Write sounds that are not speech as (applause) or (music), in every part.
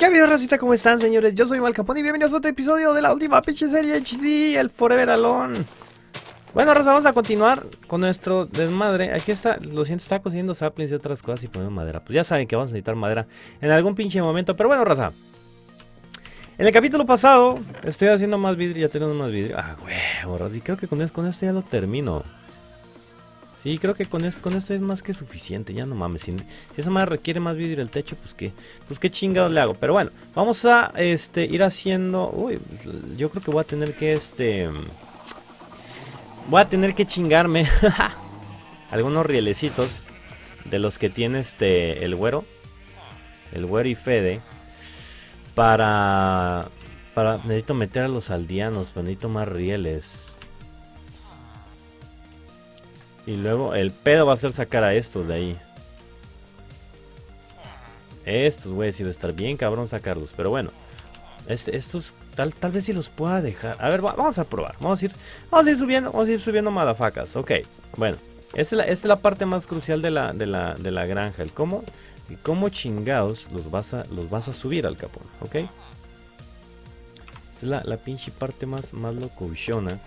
¿Qué ha habido, racita? ¿Cómo están, señores? Yo soy Malcapón y bienvenidos a otro episodio de la última pinche serie HD, el Forever Alone. Bueno, raza, vamos a continuar con nuestro desmadre. Aquí está, lo siento, está cosiendo saplings y otras cosas y poniendo madera. Pues ya saben que vamos a necesitar madera en algún pinche momento. Pero bueno, raza. En el capítulo pasado, estoy haciendo más vidrio, ya tenemos más vidrio. Ah, huevo, raza, y creo que con esto ya lo termino. Sí, creo que con esto, con esto es más que suficiente, ya no mames. Si, si esa madre requiere más vidrio el techo, pues que. pues qué chingados le hago. Pero bueno, vamos a este ir haciendo. Uy, yo creo que voy a tener que este. Voy a tener que chingarme. (laughs) Algunos rielecitos. De los que tiene este. el güero. El güero y Fede. Para. Para. Necesito meter a los aldeanos. Necesito más rieles. Y luego el pedo va a ser sacar a estos de ahí. Estos, güey, si va a estar bien cabrón sacarlos. Pero bueno, este, estos tal, tal vez si los pueda dejar. A ver, vamos a probar. Vamos a ir, vamos a ir subiendo, vamos a ir subiendo madafacas. Ok, bueno. Esta es, la, parte más crucial de la, de la, granja. El cómo, chingados los vas, a, los vas a subir al capón, ¿ok? Esta es la, pinche parte más, más locuchona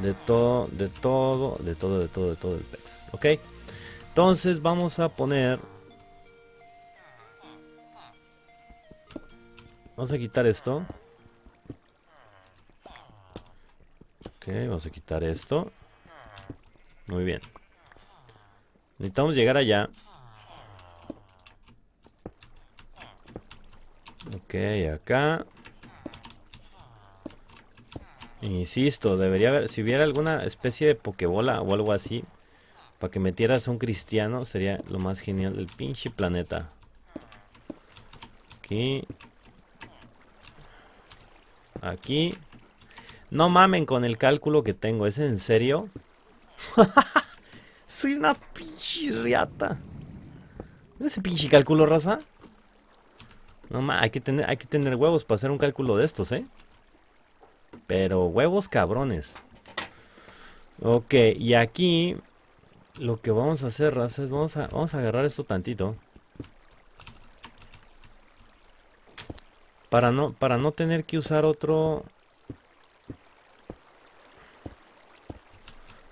de todo, de todo, de todo, de todo, de todo el pex. ¿Ok? Entonces vamos a poner... Vamos a quitar esto. Ok, vamos a quitar esto. Muy bien. Necesitamos llegar allá. Ok, acá. Insisto, debería haber, si hubiera alguna especie de pokebola o algo así, para que metieras a un cristiano, sería lo más genial del pinche planeta. Aquí. Aquí. No mamen con el cálculo que tengo, ¿es en serio? (laughs) Soy una pinche riata. ¿Ese pinche cálculo, raza? No mames, hay, que tener, hay que tener huevos para hacer un cálculo de estos, ¿eh? Pero huevos cabrones. Ok, y aquí lo que vamos a hacer, es vamos a, vamos a agarrar esto tantito. Para no, para no tener que usar otro...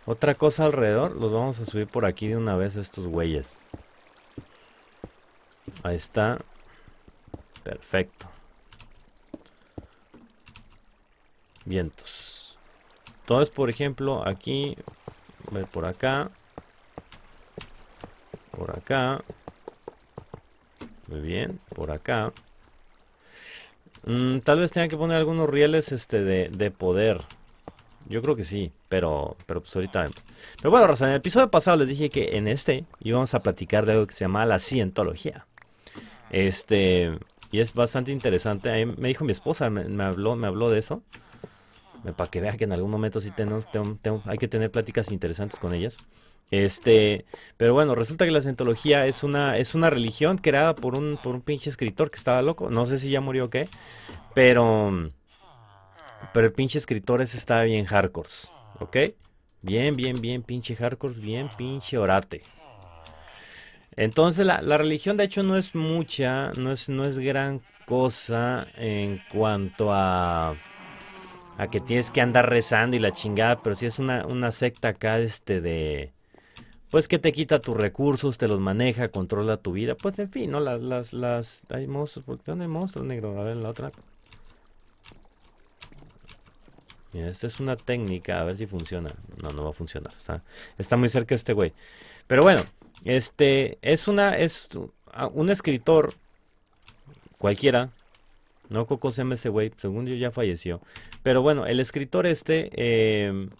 Otra cosa alrededor, los vamos a subir por aquí de una vez estos güeyes. Ahí está. Perfecto. Vientos. Entonces, por ejemplo, aquí, por acá, por acá, muy bien, por acá. Mm, tal vez tenga que poner algunos rieles este, de, poder. Yo creo que sí, pero, pero pues, ahorita Pero bueno, en el episodio pasado les dije que en este íbamos a platicar de algo que se llama la cientología. Este, y es bastante interesante. Ahí me dijo mi esposa, me, habló, me habló de eso para que vea que en algún momento sí tenemos, hay que tener pláticas interesantes con ellas. Este, pero bueno, resulta que la Scientología es una, es una religión creada por un, por un pinche escritor que estaba loco. No sé si ya murió o qué, pero, pero el pinche escritor ese estaba bien hardcore, ¿ok? Bien, bien, bien, pinche hardcore, bien, pinche orate. Entonces la, la, religión de hecho no es mucha, no es, no es gran cosa en cuanto a a que tienes que andar rezando y la chingada, pero si es una, secta acá este de... Pues que te quita tus recursos, te los maneja, controla tu vida. Pues en fin, ¿no? Las, las, las... Hay monstruos. ¿Por qué dónde hay monstruos, negro? A ver, la otra. Mira, esta es una técnica. A ver si funciona. No, no va a funcionar. Está, está muy cerca este güey. Pero bueno, este... Es una... Es un escritor cualquiera no, Coco se ese güey, según yo ya falleció. Pero bueno, el escritor este em,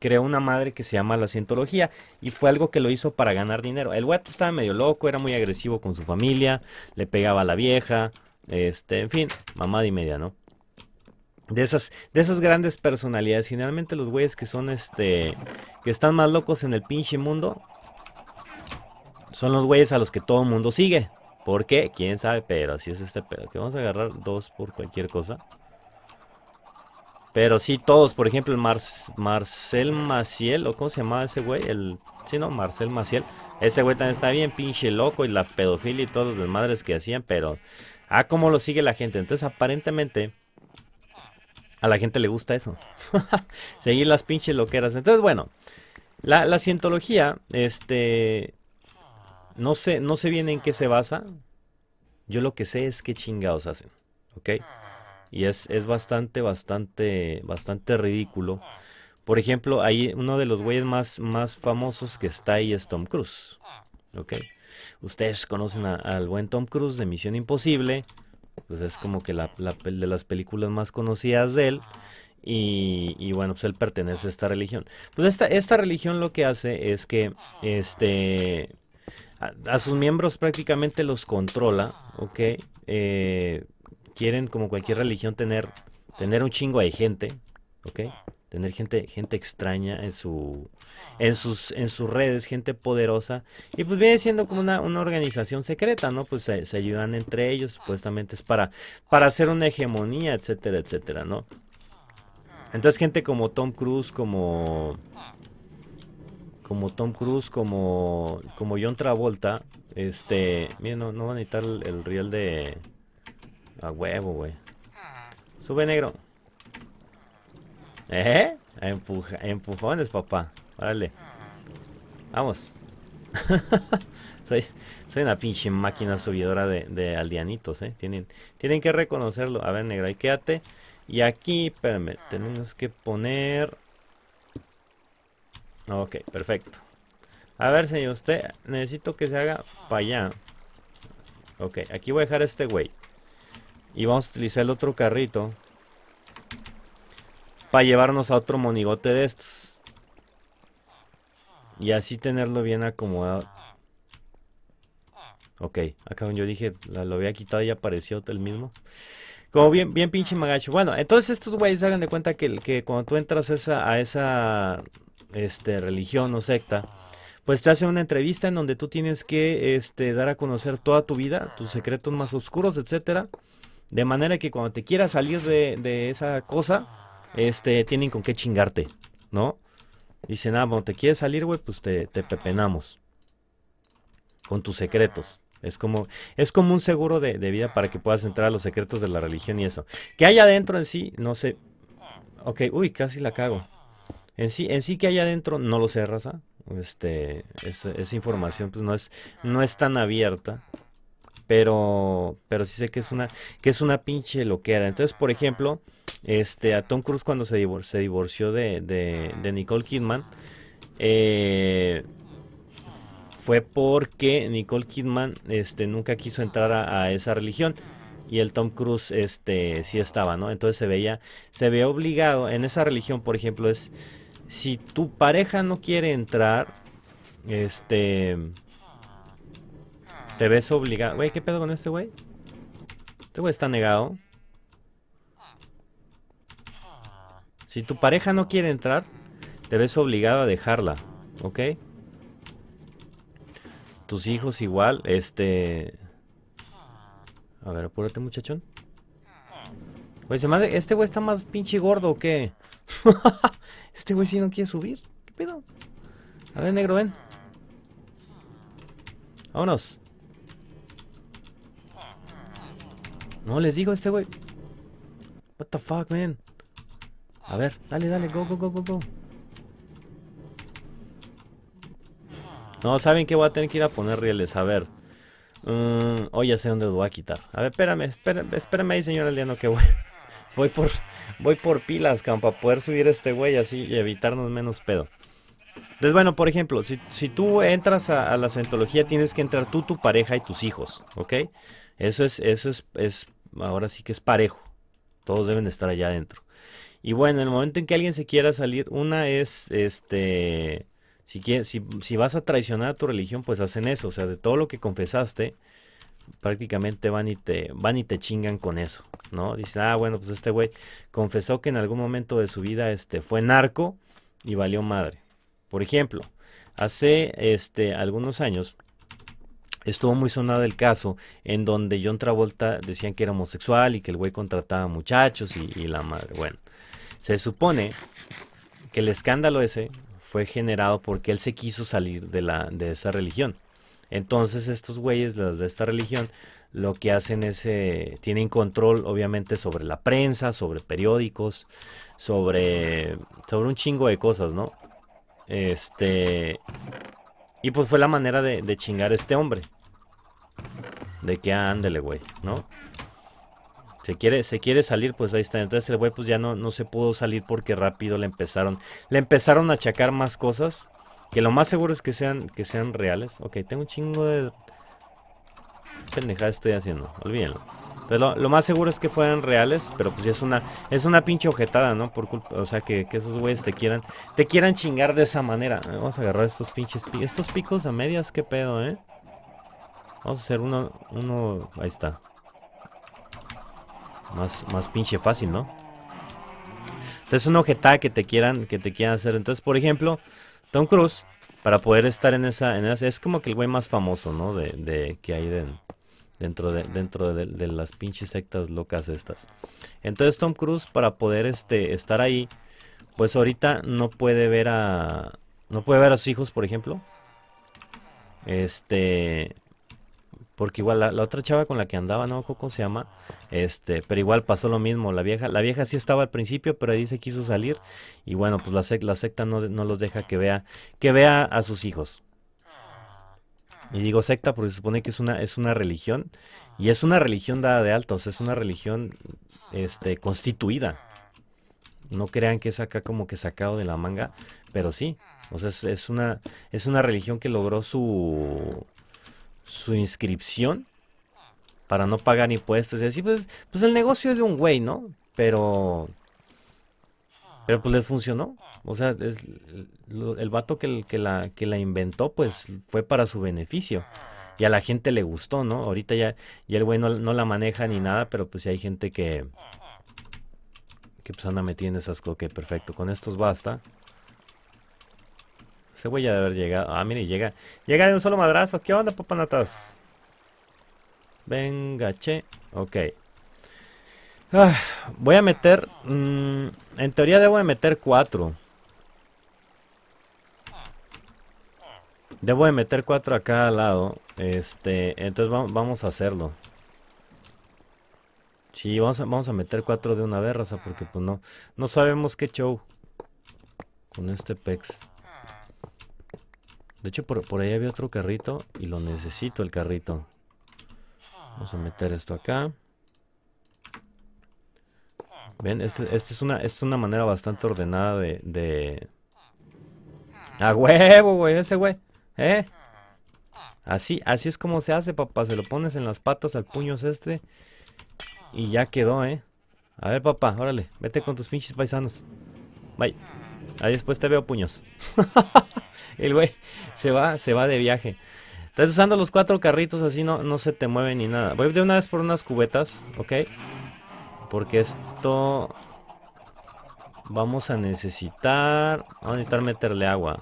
creó una madre que se llama la cientología y fue algo que lo hizo para ganar dinero. El güey estaba medio loco, era muy agresivo con su familia, le pegaba a la vieja, este, en fin, mamada y media, ¿no? De esas, de esas grandes personalidades, generalmente los güeyes que son este, que están más locos en el pinche mundo, son los güeyes a los que todo el mundo sigue. ¿Por qué? ¿Quién sabe? Pero así es este pedo. Que vamos a agarrar dos por cualquier cosa. Pero sí, todos. Por ejemplo, el Marcel Maciel. ¿O cómo se llamaba ese güey? El... Sí, no, Marcel Maciel. Ese güey también está bien pinche loco. Y la pedofilia y todos los desmadres que hacían. Pero... Ah, cómo lo sigue la gente. Entonces, aparentemente... A la gente le gusta eso. (laughs) Seguir las pinches loqueras. Entonces, bueno. La, la cientología, este, no sé, no sé bien en qué se basa. Yo lo que sé es qué chingados hacen. ¿Ok? Y es, es bastante, bastante, bastante ridículo. Por ejemplo, ahí uno de los güeyes más, más famosos que está ahí es Tom Cruise. ¿Ok? Ustedes conocen al buen Tom Cruise de Misión Imposible. Pues es como que la, la de las películas más conocidas de él. Y, y, bueno, pues él pertenece a esta religión. Pues esta, esta religión lo que hace es que este a, sus miembros prácticamente los controla, ¿ok? Eh, quieren, como cualquier religión, tener, tener un chingo de gente, ¿ok? Tener gente, gente extraña en, su, en, sus, en sus redes, gente poderosa. Y pues viene siendo como una, organización secreta, ¿no? Pues se, ayudan entre ellos, supuestamente es para, para hacer una hegemonía, etcétera, etcétera, ¿no? Entonces gente como Tom Cruise, como como Tom Cruise, como, como John Travolta, este, miren, no, van a necesitar el, riel de a huevo, güey. Sube negro. ¿Eh? Empuja, empujones, papá. Órale. Vamos. (laughs) soy, soy, una pinche máquina subidora de, aldeanitos, ¿eh? Tienen, tienen que reconocerlo. A ver, negro, ahí quédate. Y aquí, espérame, tenemos que poner Ok, perfecto. A ver, señor, usted necesito que se haga para allá. Ok, aquí voy a dejar este güey. Y vamos a utilizar el otro carrito. Para llevarnos a otro monigote de estos. Y así tenerlo bien acomodado. Ok, acá yo dije, lo había quitado y apareció el mismo. Como bien, bien pinche magacho. Bueno, entonces estos güeyes hagan de cuenta que, que cuando tú entras a esa este, religión o secta, pues te hace una entrevista en donde tú tienes que este, dar a conocer toda tu vida, tus secretos más oscuros, etcétera, de manera que cuando te quieras salir de, esa cosa, este, tienen con qué chingarte, ¿no? Dicen, ah, bueno, te quieres salir, güey, pues te, te, pepenamos con tus secretos. Es como, es como un seguro de, de vida para que puedas entrar a los secretos de la religión y eso. Que hay adentro en sí, no sé. Ok, uy, casi la cago. En sí, en sí que hay adentro, no lo sé, raza. Este, esa información pues no es, no es tan abierta. Pero, pero sí sé que es una, que es una pinche loquera. Entonces, por ejemplo, este, a Tom Cruise cuando se, divorció de, de, de, Nicole Kidman, eh, fue porque Nicole Kidman este, nunca quiso entrar a, esa religión y el Tom Cruise este sí estaba, ¿no? Entonces se veía se veía obligado en esa religión, por ejemplo, es si tu pareja no quiere entrar, este... Te ves obligado... Güey, ¿qué pedo con este güey? Este güey está negado. Si tu pareja no quiere entrar, te ves obligado a dejarla, ¿ok? Tus hijos igual, este... A ver, apúrate muchachón. Güey, se madre, ¿este güey está más pinche gordo o qué? (laughs) este güey sí no quiere subir. ¿Qué pedo? A ver, negro, ven. Vámonos. No, les digo este güey. What the fuck, man. A ver, dale, dale, go, go, go, go, No, ¿saben que Voy a tener que ir a poner rieles, a ver. Mm, Hoy oh, ya sé dónde lo voy a quitar. A ver, espérame, espérame, espérame ahí, señor aldeano, que voy. (laughs) Voy por... Voy por pilas, cam, para poder subir este güey así y evitarnos menos pedo. Entonces, bueno, por ejemplo, si, tú entras a, la Scientología, tienes que entrar tú, tu pareja y tus hijos, ¿ok? Eso es, eso es, es, ahora sí que es parejo. Todos deben estar allá adentro. Y bueno, en el momento en que alguien se quiera salir, una es, este, si, si, si vas a traicionar a tu religión, pues hacen eso. O sea, de todo lo que confesaste, prácticamente van y te, chingan con eso, ¿no? Dicen, ah, bueno, pues este güey confesó que en algún momento de su vida este, fue narco y valió madre. Por ejemplo, hace este, algunos años estuvo muy sonado el caso en donde John Travolta decían que era homosexual y que el güey contrataba muchachos y, y la madre. Bueno, se supone que el escándalo ese fue generado porque él se quiso salir de, la, de esa religión. Entonces estos güeyes, los de esta religión, lo que hacen es, eh, tienen control obviamente sobre la prensa, sobre periódicos, sobre, sobre un chingo de cosas, ¿no? Este... Y pues fue la manera de, chingar a este hombre. De que ándele, güey, ¿no? Se quiere, se quiere salir, pues ahí está. Entonces el güey pues ya no, no se pudo salir porque rápido le empezaron. Le empezaron a achacar más cosas que lo más seguro es que sean, que sean reales. Ok, tengo un chingo de... Pendejada estoy haciendo, olvídenlo. Entonces lo, más seguro es que fueran reales, pero pues es una, es una pinche ojetada, ¿no? Por culpa, o sea, que, esos güeyes te quieran, te quieran chingar de esa manera. Vamos a agarrar estos pinches, estos picos a medias, qué pedo, ¿eh? Vamos a hacer uno, uno, ahí está. Más, más pinche fácil, ¿no? Entonces una ojetada que te quieran, que te quieran hacer. Entonces, por ejemplo, Tom Cruise para poder estar en esa, es como que el güey más famoso, ¿no? De, de que hay dentro de dentro de, las pinches sectas locas estas. Entonces Tom Cruise para poder este estar ahí, pues ahorita no puede ver a no puede ver a sus hijos, por ejemplo. Este porque igual la, otra chava con la que andaba, no cómo se llama, este, pero igual pasó lo mismo, la vieja, la vieja sí estaba al principio, pero ahí se quiso salir, y bueno, pues la, secta no, los deja que vea, que vea a sus hijos. Y digo secta porque se supone que es una, es una religión, y es una religión dada de alta, o sea, es una religión este, constituida. No crean que es acá como que sacado de la manga, pero sí. O sea, es una, es una religión que logró su su inscripción para no pagar impuestos y así, pues, pues el negocio es de un güey, ¿no? Pero... Pero pues les funcionó. O sea, el vato que, que, la, que la inventó, pues fue para su beneficio. Y a la gente le gustó, ¿no? Ahorita ya, Y el güey no, la maneja ni nada, pero pues si hay gente que... Que pues anda metiendo esas cosas. Que perfecto. Con estos basta. Se voy a haber llegado. Ah, mire, llega. Llega de un solo madrazo. ¿Qué onda, papanatas? Venga, che. Ok. Ah, voy a meter... Mm, en teoría debo de meter cuatro. Debo de meter cuatro a cada lado. Este, entonces vamos a hacerlo. Sí, vamos a, vamos a meter cuatro de una vez, raza, porque pues no, no sabemos qué show con este pex. De hecho, por, ahí había otro carrito y lo necesito el carrito. Vamos a meter esto acá. Ven, esta este es, una, es una manera bastante ordenada de... de... ¡A huevo, güey! Ese güey. ¿Eh? Así, así es como se hace, papá. Se lo pones en las patas al puños este. Y ya quedó, ¿eh? A ver, papá, órale. Vete con tus pinches paisanos. Bye. Ahí después te veo, puños. (laughs) (laughs) el güey se va, se va de viaje. Entonces usando los cuatro carritos así no, no se te mueve ni nada. Voy de una vez por unas cubetas, ¿ok? Porque esto vamos a necesitar... Vamos a necesitar meterle agua.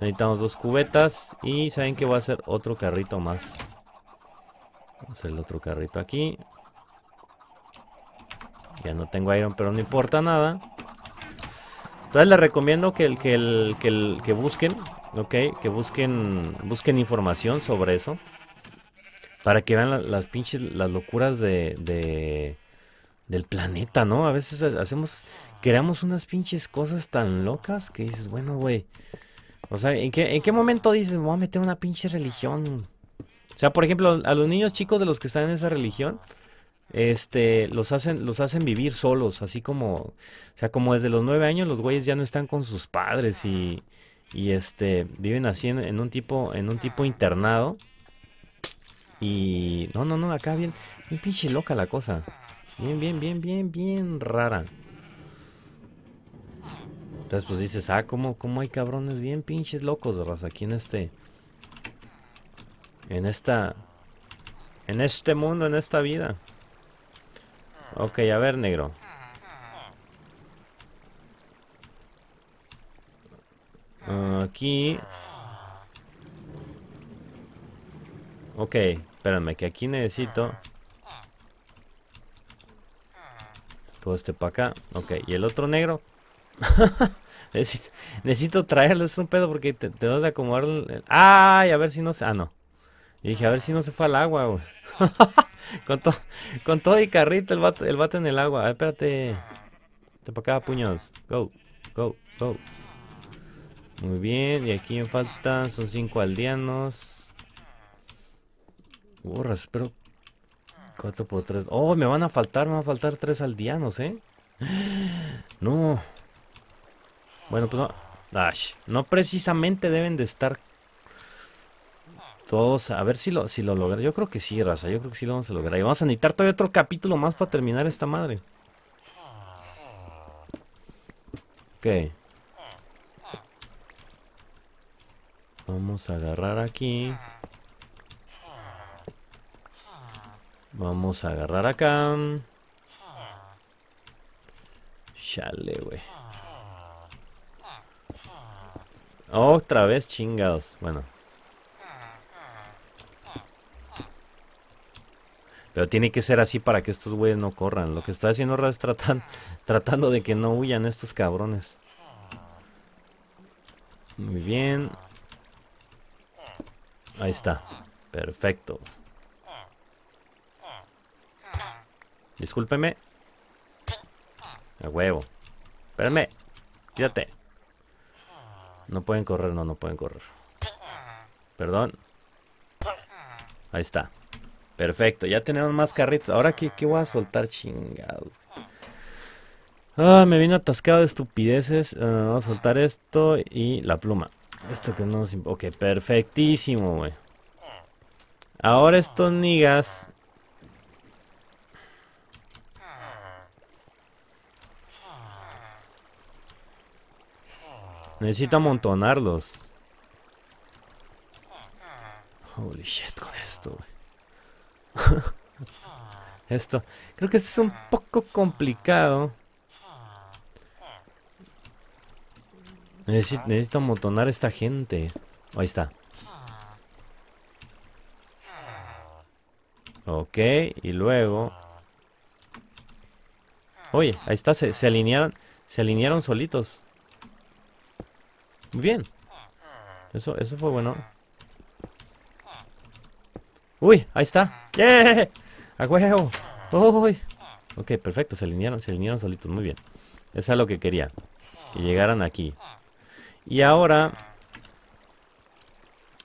Necesitamos dos cubetas y saben que voy a hacer otro carrito más. Vamos a hacer el otro carrito aquí. Ya no tengo iron, pero no importa nada. Entonces les recomiendo que, el, que, el, que, que busquen, ok, que busquen, busquen información sobre eso. Para que vean las pinches, las locuras de, del planeta, ¿no? A veces hacemos, creamos unas pinches cosas tan locas que dices, bueno, güey. O sea, ¿en qué, momento dices, me voy a meter una pinche religión? O sea, por ejemplo, a los niños chicos de los que están en esa religión, este, los hacen, los hacen vivir solos, así como, o sea, como desde los nueve años los güeyes ya no están con sus padres y, y este, viven así en, un tipo, en un tipo internado. Y, no, no, no, acá bien, bien pinche loca la cosa. Bien, bien, bien, bien, bien rara. Entonces pues dices, ah, ¿cómo, cómo hay cabrones bien pinches locos, aquí en este... En esta... En este mundo, en esta vida. Ok, a ver, negro. Aquí. Ok, espérame, que aquí necesito... Todo este para acá. Ok, y el otro negro. (laughs) necesito, traerles un pedo porque te, vas a acomodar... ¡Ay! A ver si no se... Ah, no. Y dije, a ver si no se fue al agua, güey. (laughs) con, todo y carrito el vato, en el agua. A espérate. Te para acá, puños. Go, go, go. Muy bien, y aquí me faltan, son cinco aldeanos. Borras, espero. Cuatro por tres. Oh, me van a faltar, me van a faltar tres aldeanos, ¿eh? (gasps) No. Bueno, pues no. no precisamente deben de estar todos, a ver si lo, si lo logra. Yo creo que sí, raza. Yo creo que sí lo vamos a lograr. Y vamos a necesitar todavía otro capítulo más para terminar esta madre. Ok. Vamos a agarrar aquí. Vamos a agarrar acá. Chale, güey. Otra vez chingados. Bueno. Pero tiene que ser así para que estos güeyes no corran. Lo que está haciendo ahora es (laughs) tratando de que no huyan estos cabrones. Muy bien. Ahí está. Perfecto. Discúlpeme. A huevo. Espérame. Fíjate. No pueden correr, no, no pueden correr. Perdón. Ahí está. Perfecto, ya tenemos más carritos. Ahora, ¿qué, qué voy a soltar chingados? Ah, me vino atascado de estupideces. Ah, vamos a soltar esto y la pluma. Esto que no nos Ok, perfectísimo, güey. Ahora estos nigas... Necesito amontonarlos. Holy shit con esto, güey. (laughs) Esto. Creo que esto es un poco complicado. Necesito, necesito amotonar a esta gente. ahí está. Ok, y luego... Oye, ahí está, se, se alinearon se alinearon solitos. Muy bien. Eso, eso fue bueno. Uy, ahí está. ¡Qué! ¡A huevo! ¡Uy! Ok, perfecto, se alinearon, se alinearon solitos, muy bien. Eso es lo que quería, que llegaran aquí. Y ahora,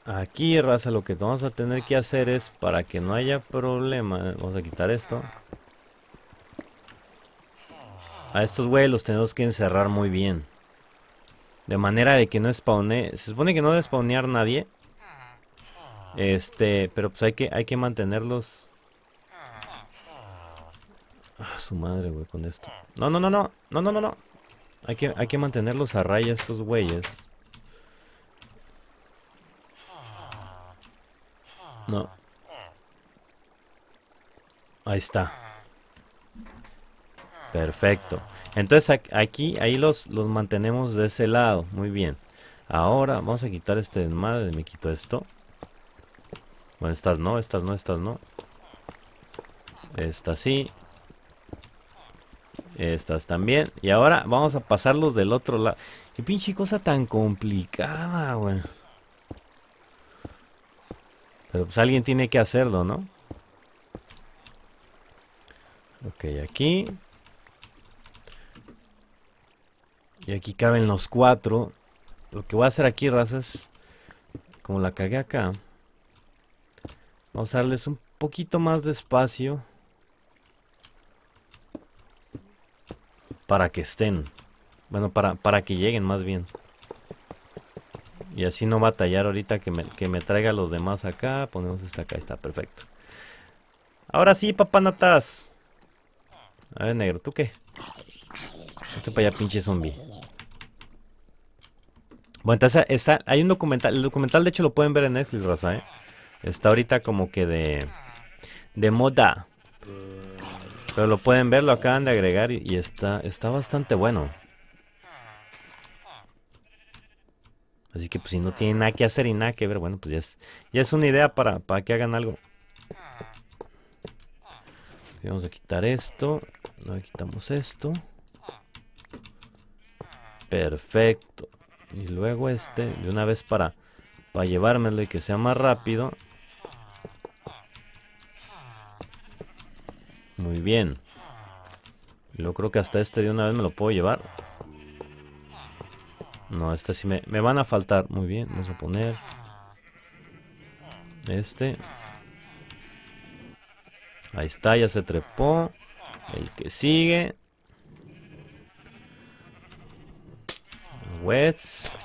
aquí, raza, lo que vamos a tener que hacer es, para que no haya problema, vamos a quitar esto. A estos güeyes los tenemos que encerrar muy bien. De manera de que no spawne, se supone que no debe spawnear nadie, este, pero pues hay que, hay que mantenerlos. Ah, su madre, güey, con esto. No, no, no, no, no, no, no, no. Hay que, hay que mantenerlos a raya estos güeyes. No. Ahí está. Perfecto. Entonces aquí, ahí los, los mantenemos de ese lado. Muy bien. Ahora vamos a quitar este madre, Me quito esto. Bueno, estas no, estas no, estas no. Estas sí. Estas también. Y ahora vamos a pasarlos del otro lado. Qué pinche cosa tan complicada, güey. Pero pues alguien tiene que hacerlo, ¿no? Ok, aquí. Y aquí caben los cuatro. Lo que voy a hacer aquí, razas. Como la cagué acá. Vamos a darles un poquito más de espacio. Para que estén. Bueno, para, para que lleguen más bien. Y así no batallar ahorita que me, que me traiga a los demás acá. Ponemos esta acá, está perfecto. Ahora sí, papanatas. A ver, negro, ¿tú qué? Este para allá, pinche zombie. Bueno, entonces está, hay un documental. El documental, de hecho, lo pueden ver en Netflix, raza, ¿eh? Está ahorita como que de, moda. Pero lo pueden ver, lo acaban de agregar y, está, está bastante bueno. Así que pues si no tienen nada que hacer y nada que ver, bueno, pues ya es, es una idea para, que hagan algo. Vamos a quitar esto. No quitamos esto. Perfecto. Y luego este, de una vez para, para llevármelo y que sea más rápido. Muy bien. Yo creo que hasta este de una vez me lo puedo llevar. No, este sí me, me van a faltar. Muy bien, vamos a poner... Este. Ahí está, ya se trepó. El que sigue. Wets.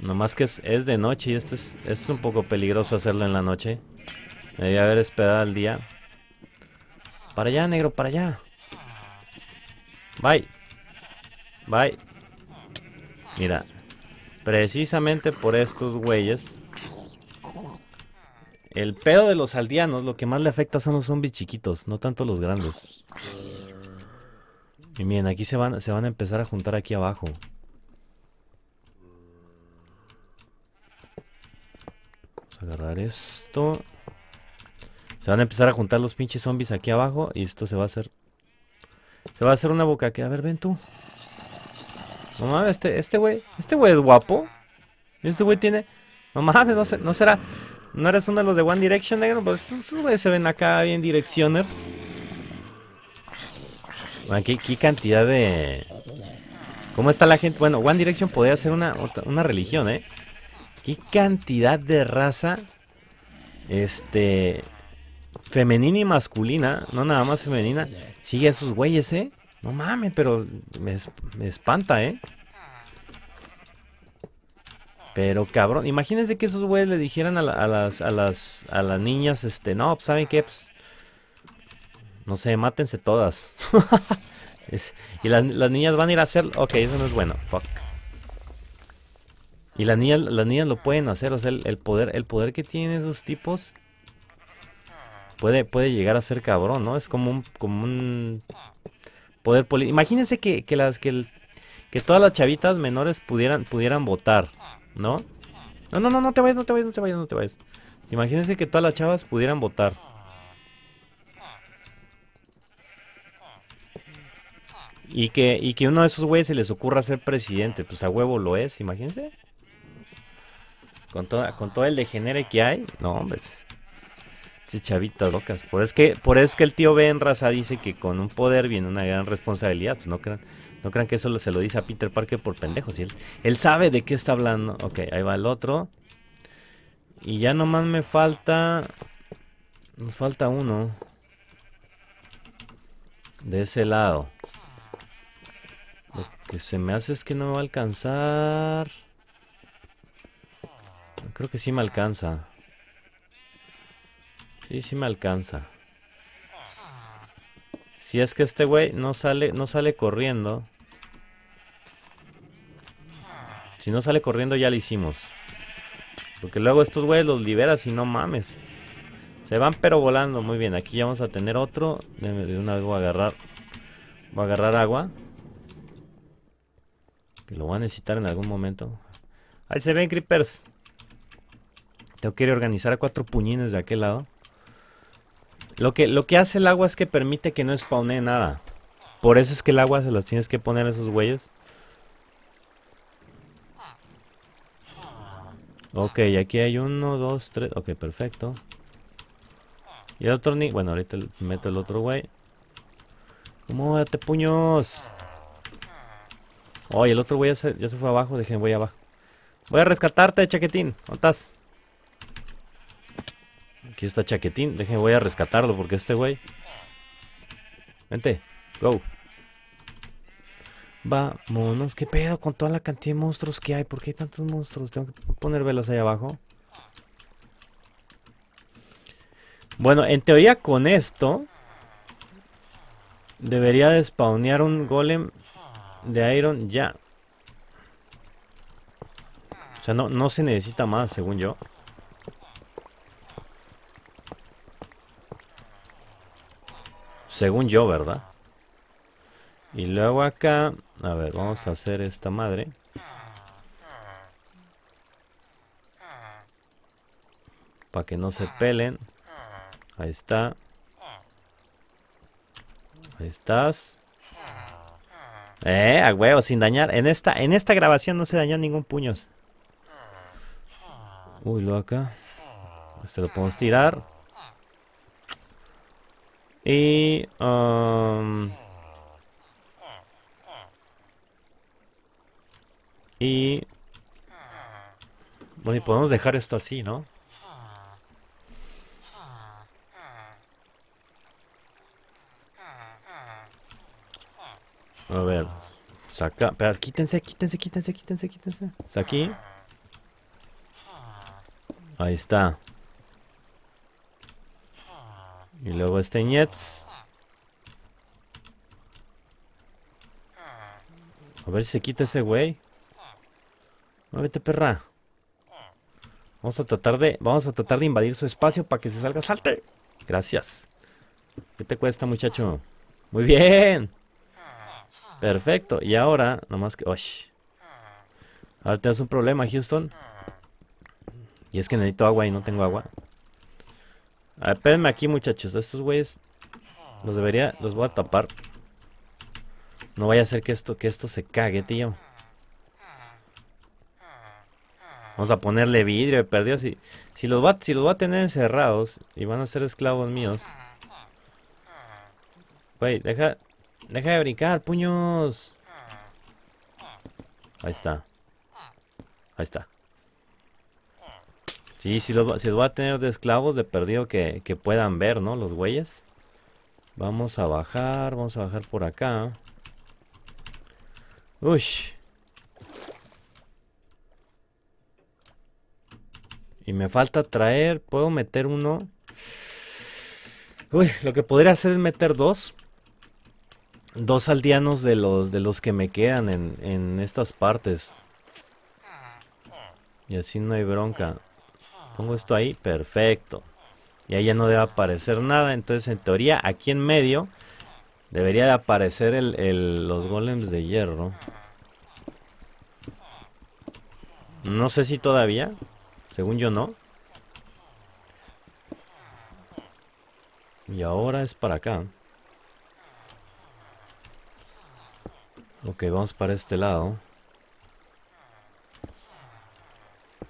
Nomás que es, es de noche y este es, es un poco peligroso hacerlo en la noche. Debí haber esperado al día. Para allá, negro, para allá. Bye. Bye. Mira. Precisamente por estos güeyes. El pedo de los aldeanos, lo que más le afecta son los zombies chiquitos, no tanto los grandes. Y miren, aquí se van, se van a empezar a juntar aquí abajo. Vamos a agarrar esto. Se van a empezar a juntar los pinches zombies aquí abajo y esto se va a hacer... Se va a hacer una boca que... A ver, ven tú. No mames, este, este güey... Este güey es guapo. Este güey tiene... No mames, no, será... ¿No eres uno de los de One Direction, negro? Pues estos güeyes se ven acá bien directioners. Bueno, ¿qué, ¿qué, cantidad de... ¿Cómo está la gente? Bueno, One Direction podría ser una, una religión, ¿eh? ¿Qué cantidad de raza... Este femenina y masculina, no nada más femenina, sigue a esos güeyes, ¿eh? No mames, pero me, espanta, ¿eh? Pero cabrón, imagínense que esos güeyes le dijeran a, las, a, las, niñas, este, no, pues, ¿saben qué? Pues, no sé, mátense todas. (laughs) y las, niñas van a ir a hacer... Ok, eso no es bueno, fuck. Y las niñas, lo pueden hacer, o sea, poder, el poder que tienen esos tipos puede, llegar a ser cabrón, ¿no? Es como un, como poder político. Imagínense que, las, que, que todas las chavitas menores pudieran, pudieran votar, ¿no? No, no, no, no te vayas, no te vayas, no te vayas, no te vayas. Imagínense que todas las chavas pudieran votar. Y que, y que uno de esos güeyes se les ocurra ser presidente. Pues a huevo lo es, imagínense. Con, toda, con todo el degenere que hay. No, hombre. Chavitas locas. Por, es que, por es que el tío Ben Raza dice que con un poder viene una gran responsabilidad. Pues no crean, no crean que eso se lo dice a Peter Parker por pendejos. Él, él sabe de qué está hablando. Ok, ahí va el otro. Y ya nomás me falta... Nos falta uno. De ese lado. Lo que se me hace es que no me va a alcanzar. Creo que sí me alcanza. Sí, sí me alcanza. Si es que este güey no sale, no sale corriendo. Si no sale corriendo ya lo hicimos. Porque luego estos güeyes los liberas y no mames. Se van pero volando. Muy bien, aquí ya vamos a tener otro. De una vez voy a agarrar. Voy a agarrar agua. Que lo voy a necesitar en algún momento. Ahí se ven creepers. Tengo que ir a organizar a cuatro puñines de aquel lado. Lo que, lo que hace el agua es que permite que no spawnee nada. Por eso es que el agua se los tienes que poner a esos güeyes. Ok, aquí hay uno, dos, tres. Ok, perfecto. Y el otro ni... Bueno, ahorita meto el otro güey. Cómo, date puños. Oye, el otro güey ya se, fue abajo. Dejen, voy abajo. Voy a rescatarte, chaquetín. ¿Dónde estás? Aquí está Chaquetín. Déjenme, voy a rescatarlo porque este güey... Vente, go. Vámonos. ¿Qué pedo con toda la cantidad de monstruos que hay? ¿Por qué hay tantos monstruos? Tengo que poner velas ahí abajo. Bueno, en teoría con esto... Debería de spawnear un golem de iron ya. O sea, no, no se necesita más, según yo. Según yo, ¿verdad? Y luego acá... A ver, vamos a hacer esta madre. Para que no se pelen. Ahí está. Ahí estás. Eh, a huevo, sin dañar. En esta, en esta grabación no se dañó ningún puños. Uy, lo acá. Este lo podemos tirar. Y... Um, y... Bueno, y podemos dejar esto así, ¿no? A ver. Saca. Pero quítense, quítense, quítense, quítense, quítense. Es aquí. Ahí está. Y luego este Nets. A ver si se quita ese güey. Muévete, perra. Vamos a tratar de. Vamos a tratar de invadir su espacio para que se salga. ¡Salte! Gracias. ¿Qué te cuesta, muchacho? ¡Muy bien! Perfecto. Y ahora, nomás que. ¡Osh! Ahora tienes un problema, Houston. Y es que necesito agua y no tengo agua. A ver, espérenme aquí, muchachos. Estos güeyes los debería... Los voy a tapar. No vaya a ser que esto, que esto se cague, tío. Vamos a ponerle vidrio perdió. perdido. Si, los va, si los va a tener encerrados y van a ser esclavos míos. Güey, deja, deja de brincar, puños. Ahí está. Ahí está. Sí, si, los, si voy a tener de esclavos, de perdido que, puedan ver, ¿no? Los güeyes. Vamos a bajar, vamos a bajar por acá. Uy. Y me falta traer, puedo meter uno. Uy, lo que podría hacer es meter dos. Dos aldeanos de los, de los que me quedan en, en estas partes. Y así no hay bronca pongo esto ahí, perfecto. Y ahí ya no debe aparecer nada, entonces en teoría aquí en medio debería de aparecer los golems de hierro. No sé si todavía, según yo no. Y ahora es para acá. Ok, vamos para este lado.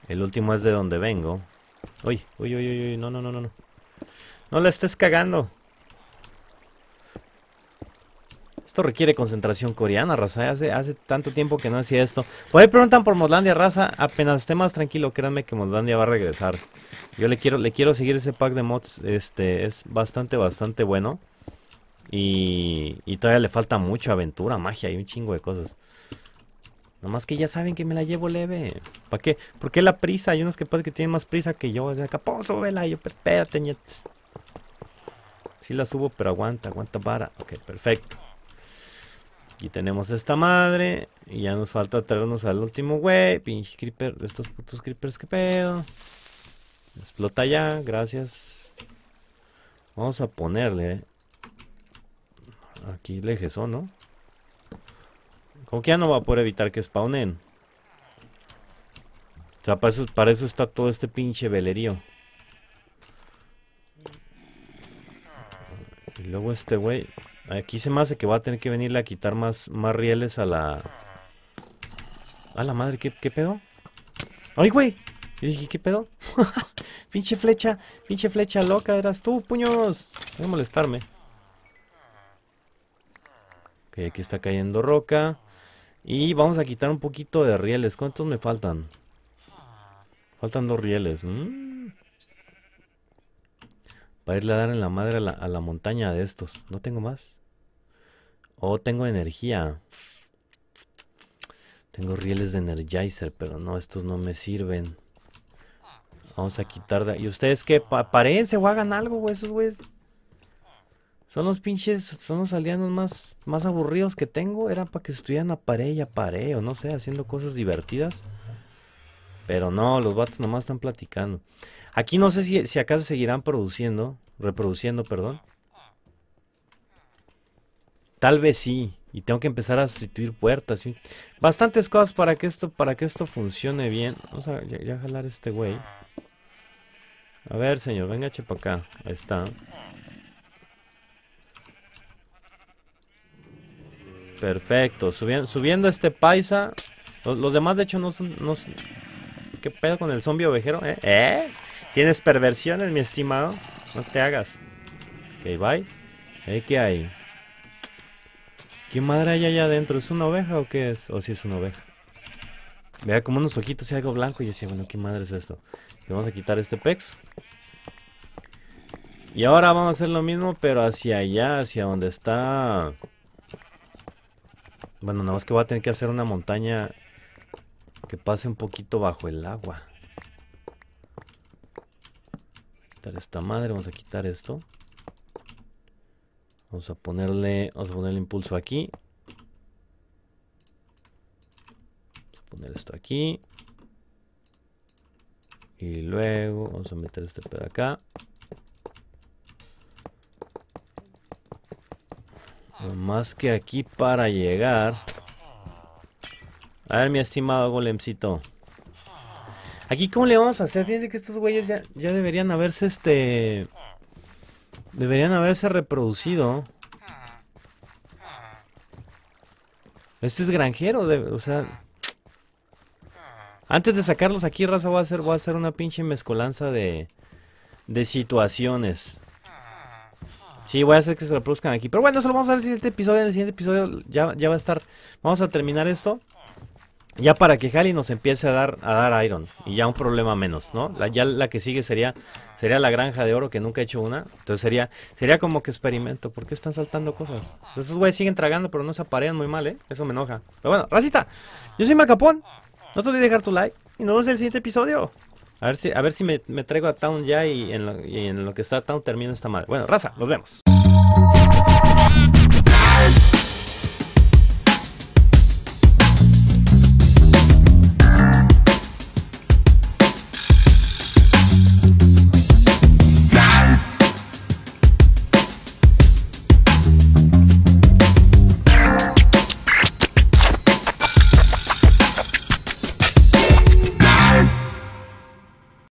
El último es de donde vengo. Uy, uy, uy, uy, no, no, no, no. No la estés cagando. Esto requiere concentración coreana, raza. Hace, hace tanto tiempo que no hacía esto. Por ahí preguntan por Moslandia, raza. Apenas esté más tranquilo, créanme que Moslandia va a regresar. Yo le quiero, le quiero seguir ese pack de mods. Este es bastante, bastante bueno. Y, y todavía le falta mucho aventura, magia y un chingo de cosas. Nomás que ya saben que me la llevo leve. ¿Para qué? ¿Por qué la prisa? Hay unos que que tienen más prisa que yo. De acá, Yo, espérate, ñet. Sí la subo, pero aguanta, aguanta para. Ok, perfecto. y tenemos esta madre. Y ya nos falta traernos al último güey. Pinche creeper. estos putos creepers, qué pedo. Explota ya, gracias. Vamos a ponerle. Aquí le ¿no? ¿Con que ya no va a poder evitar que spawnen. O sea, para eso, está todo este pinche velerío. Y luego este güey... Aquí se me hace que va a tener que venirle a quitar más, más rieles a la... A la madre, ¿qué, pedo? ¡Ay, güey! ¿qué pedo? (laughs) pinche flecha, pinche flecha loca, eras tú, puños. Voy a molestarme. Ok, aquí está cayendo roca. Y vamos a quitar un poquito de rieles. ¿Cuántos me faltan? Faltan dos rieles. ¿mm? Para irle a dar en la madre a la, montaña de estos. No tengo más. Oh, tengo energía. Tengo rieles de Energizer, pero no, estos no me sirven. Vamos a quitar de... ¿Y ustedes qué? Pa o hagan algo, güey. Esos güey! Son los pinches, son los aldeanos más, más aburridos que tengo. Eran para que estuvieran a pared y a pared, o no sé, haciendo cosas divertidas. Pero no, los vatos nomás están platicando. Aquí no sé si, acá acaso seguirán produciendo, reproduciendo, perdón. Tal vez sí. Y tengo que empezar a sustituir puertas. bastantes cosas para que esto, para que esto funcione bien. Vamos a jalar este güey. A ver, señor, venga, chepa acá. Ahí está. Perfecto. Subiendo, este paisa. Los, demás, de hecho, no son, no ¿Qué pedo con el zombie ovejero? ¿Eh? ¿Eh? ¿Tienes perversiones, mi estimado? No te hagas. Ok, bye. ¿Eh? ¿Qué hay? ¿Qué madre hay allá adentro? ¿Es una oveja o qué es? O si es una oveja. Vea como unos ojitos y algo blanco. Y yo decía, bueno, ¿qué madre es esto? Le vamos a quitar este pex. Y ahora vamos a hacer lo mismo, pero hacia allá, hacia donde está... Bueno, nada más que voy a tener que hacer una montaña que pase un poquito bajo el agua. Vamos a quitar esta madre, vamos a quitar esto. Vamos a ponerle, vamos a ponerle impulso aquí. Vamos a poner esto aquí. Y luego vamos a meter este pedo acá. Más que aquí para llegar. A ver, mi estimado golemcito. Aquí, ¿cómo le vamos a hacer? Fíjense que estos güeyes ya, deberían haberse este. Deberían haberse reproducido. Este es granjero, o sea. Antes de sacarlos aquí, raza, voy a hacer, a hacer una pinche mezcolanza de, de situaciones. Sí, voy a hacer que se reproduzcan aquí. Pero bueno, eso lo vamos a ver en el siguiente episodio. En el siguiente episodio ya, ya va a estar... Vamos a terminar esto. Ya para que Halley nos empiece a dar, a dar Iron. Y ya un problema menos, ¿no? ya la que sigue sería, sería la granja de oro, que nunca he hecho una. Entonces sería, sería como que experimento. ¿Por qué están saltando cosas? Entonces, esos güeyes siguen tragando, pero no se aparean muy mal, ¿eh? Eso me enoja. Pero bueno, racita. Yo soy Marcapón. No te olvides dejar tu like. Y nos vemos en el siguiente episodio. A ver si, a ver si me, traigo a Town ya y en, lo, y en lo que está Town termino esta madre. Bueno, raza, nos vemos.